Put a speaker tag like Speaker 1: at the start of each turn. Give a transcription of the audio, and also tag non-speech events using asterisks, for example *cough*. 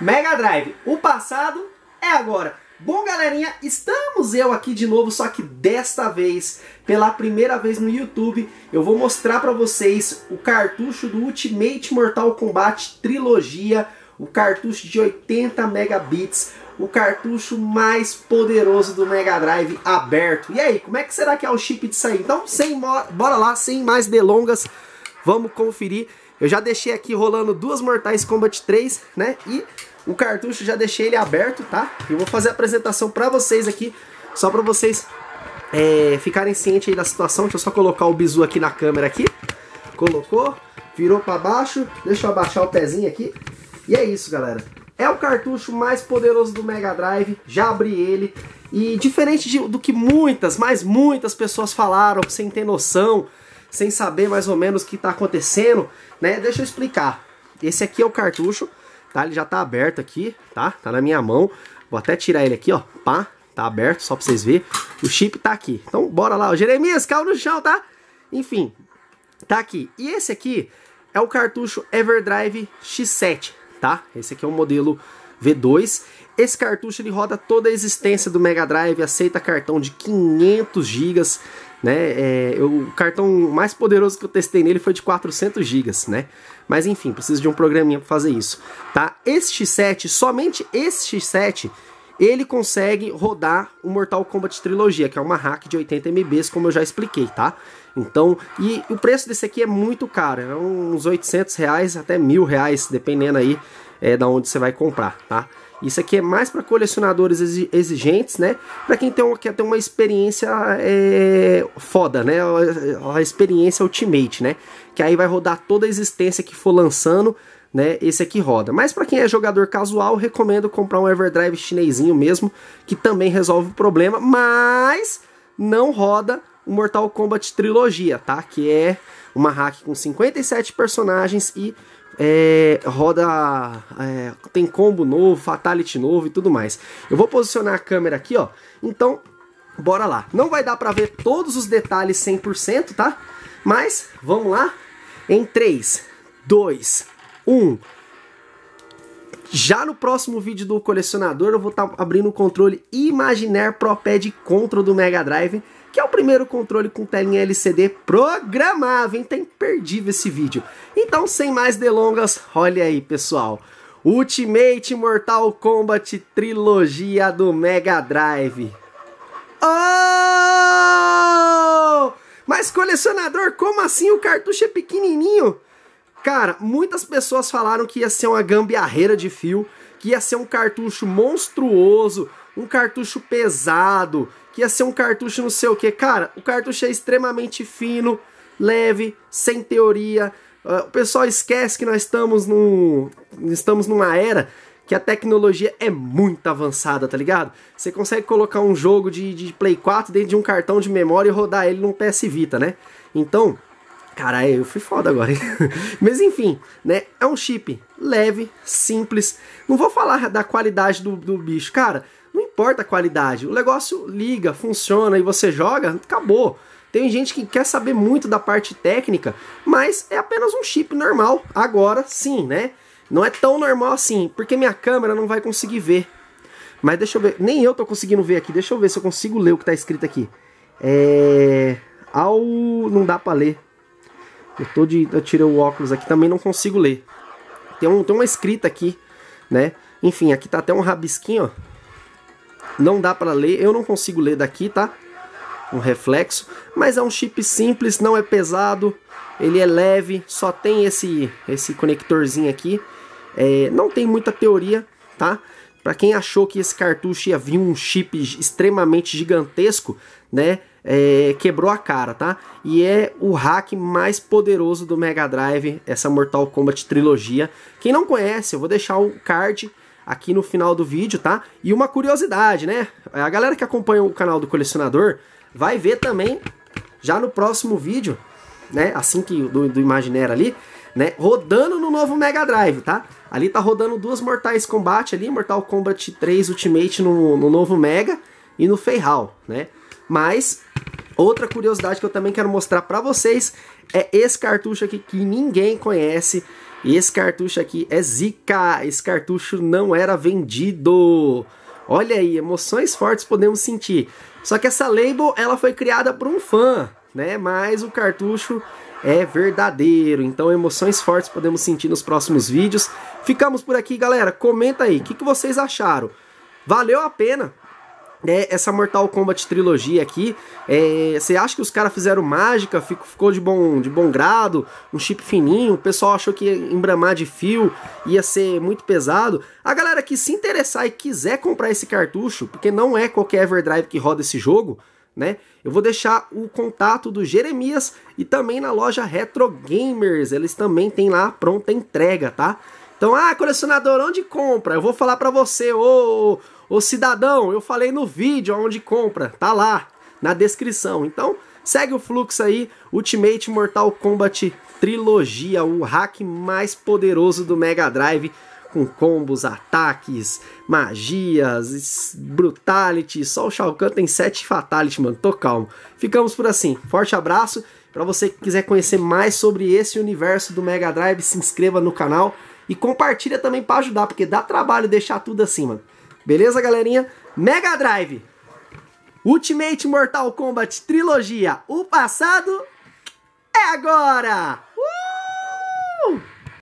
Speaker 1: Mega Drive, o passado é agora. Bom, galerinha, estamos eu aqui de novo, só que desta vez, pela primeira vez no YouTube, eu vou mostrar para vocês o cartucho do Ultimate Mortal Kombat Trilogia, o cartucho de 80 megabits, o cartucho mais poderoso do Mega Drive aberto. E aí, como é que será que é o chip de sair? Então, sem bora lá, sem mais delongas, vamos conferir. Eu já deixei aqui rolando duas Mortais Kombat 3, né? E o cartucho já deixei ele aberto, tá? Eu vou fazer a apresentação pra vocês aqui, só pra vocês é, ficarem cientes aí da situação. Deixa eu só colocar o bizu aqui na câmera aqui. Colocou, virou pra baixo, deixa eu abaixar o pezinho aqui. E é isso, galera. É o cartucho mais poderoso do Mega Drive, já abri ele. E diferente de, do que muitas, mas muitas pessoas falaram, sem ter noção, sem saber mais ou menos o que está acontecendo, né? Deixa eu explicar. Esse aqui é o cartucho, tá? Ele já está aberto aqui, tá? Tá na minha mão. Vou até tirar ele aqui, ó. Pá, tá aberto, só para vocês verem. O chip tá aqui. Então, bora lá. Jeremias, calma no chão, tá? Enfim, tá aqui. E esse aqui é o cartucho Everdrive X7, tá? Esse aqui é o modelo V2. Esse cartucho ele roda toda a existência do Mega Drive, aceita cartão de 500 GB, né? É, eu, o cartão mais poderoso que eu testei nele foi de 400 GB, né? Mas enfim, preciso de um programinha para fazer isso, tá? Este X7, somente este X7, ele consegue rodar o Mortal Kombat Trilogia, que é uma hack de 80 MBs, como eu já expliquei, tá? Então, e o preço desse aqui é muito caro, é uns 800 reais até mil reais, dependendo aí é, da onde você vai comprar, tá? Isso aqui é mais para colecionadores exigentes, né? Para quem tem, quer ter uma experiência é, foda, né? A experiência Ultimate, né? Que aí vai rodar toda a existência que for lançando, né? Esse aqui roda. Mas para quem é jogador casual, recomendo comprar um Everdrive chinesinho mesmo, que também resolve o problema, mas não roda o Mortal Kombat Trilogia, tá? Que é uma hack com 57 personagens e é, roda. É, tem combo novo, fatality novo e tudo mais. Eu vou posicionar a câmera aqui, ó. Então, bora lá. Não vai dar pra ver todos os detalhes 100%, tá? Mas, vamos lá. Em 3, 2, 1. Já no próximo vídeo do colecionador, eu vou estar tá abrindo o controle Imaginaire Pro Pad Control do Mega Drive que é o primeiro controle com telinha LCD programável, então é imperdível esse vídeo. Então, sem mais delongas, olha aí, pessoal. Ultimate Mortal Kombat Trilogia do Mega Drive. Oh! Mas colecionador, como assim o cartucho é pequenininho? Cara, muitas pessoas falaram que ia ser uma gambiarreira de fio, que ia ser um cartucho monstruoso, um cartucho pesado, que ia ser um cartucho não sei o que. Cara, o cartucho é extremamente fino, leve, sem teoria. Uh, o pessoal esquece que nós estamos, num, estamos numa era que a tecnologia é muito avançada, tá ligado? Você consegue colocar um jogo de, de Play 4 dentro de um cartão de memória e rodar ele num PS Vita, né? Então, cara, é, eu fui foda agora. *laughs* Mas enfim, né? É um chip leve, simples. Não vou falar da qualidade do, do bicho, cara importa a qualidade. O negócio liga, funciona e você joga, acabou. Tem gente que quer saber muito da parte técnica, mas é apenas um chip normal. Agora sim, né? Não é tão normal assim, porque minha câmera não vai conseguir ver. Mas deixa eu ver, nem eu tô conseguindo ver aqui. Deixa eu ver se eu consigo ler o que tá escrito aqui. É. Ao. Não dá pra ler. Eu tô de. Eu tirei o óculos aqui, também não consigo ler. Tem, um, tem uma escrita aqui, né? Enfim, aqui tá até um rabisquinho, ó não dá para ler, eu não consigo ler daqui, tá? Um reflexo, mas é um chip simples, não é pesado, ele é leve, só tem esse esse conectorzinho aqui. É, não tem muita teoria, tá? Para quem achou que esse cartucho ia vir um chip extremamente gigantesco, né? É, quebrou a cara, tá? E é o hack mais poderoso do Mega Drive, essa Mortal Kombat trilogia. Quem não conhece, eu vou deixar o card aqui no final do vídeo, tá? E uma curiosidade, né? A galera que acompanha o canal do colecionador vai ver também já no próximo vídeo, né? Assim que do, do Imaginera ali, né? Rodando no novo Mega Drive, tá? Ali tá rodando duas Mortais combate ali, Mortal Kombat 3 Ultimate no, no novo Mega e no Feihal, né? Mas outra curiosidade que eu também quero mostrar para vocês é esse cartucho aqui que ninguém conhece, e esse cartucho aqui é zica. Esse cartucho não era vendido. Olha aí, emoções fortes podemos sentir. Só que essa label ela foi criada por um fã, né? Mas o cartucho é verdadeiro. Então emoções fortes podemos sentir nos próximos vídeos. Ficamos por aqui, galera. Comenta aí, o que, que vocês acharam? Valeu a pena? É, essa Mortal Kombat trilogia aqui, é, você é, acha que os caras fizeram mágica, ficou, ficou, de, bom, de bom grado, um chip fininho, o pessoal achou que embramar de fio ia ser muito pesado. A galera que se interessar e quiser comprar esse cartucho, porque não é qualquer Everdrive que roda esse jogo, né? Eu vou deixar o contato do Jeremias e também na loja Retro Gamers, eles também têm lá pronta entrega, tá? Então, ah, colecionador, onde compra? Eu vou falar para você, ô, ô, Ô cidadão, eu falei no vídeo onde compra, tá lá na descrição. Então, segue o fluxo aí, Ultimate Mortal Kombat Trilogia, o hack mais poderoso do Mega Drive, com combos, ataques, magias, brutality, só o Shao Kahn tem 7 fatality, mano, tô calmo. Ficamos por assim, forte abraço, para você que quiser conhecer mais sobre esse universo do Mega Drive, se inscreva no canal e compartilha também para ajudar, porque dá trabalho deixar tudo assim, mano. Beleza, galerinha? Mega Drive, Ultimate Mortal Kombat Trilogia, o passado é agora!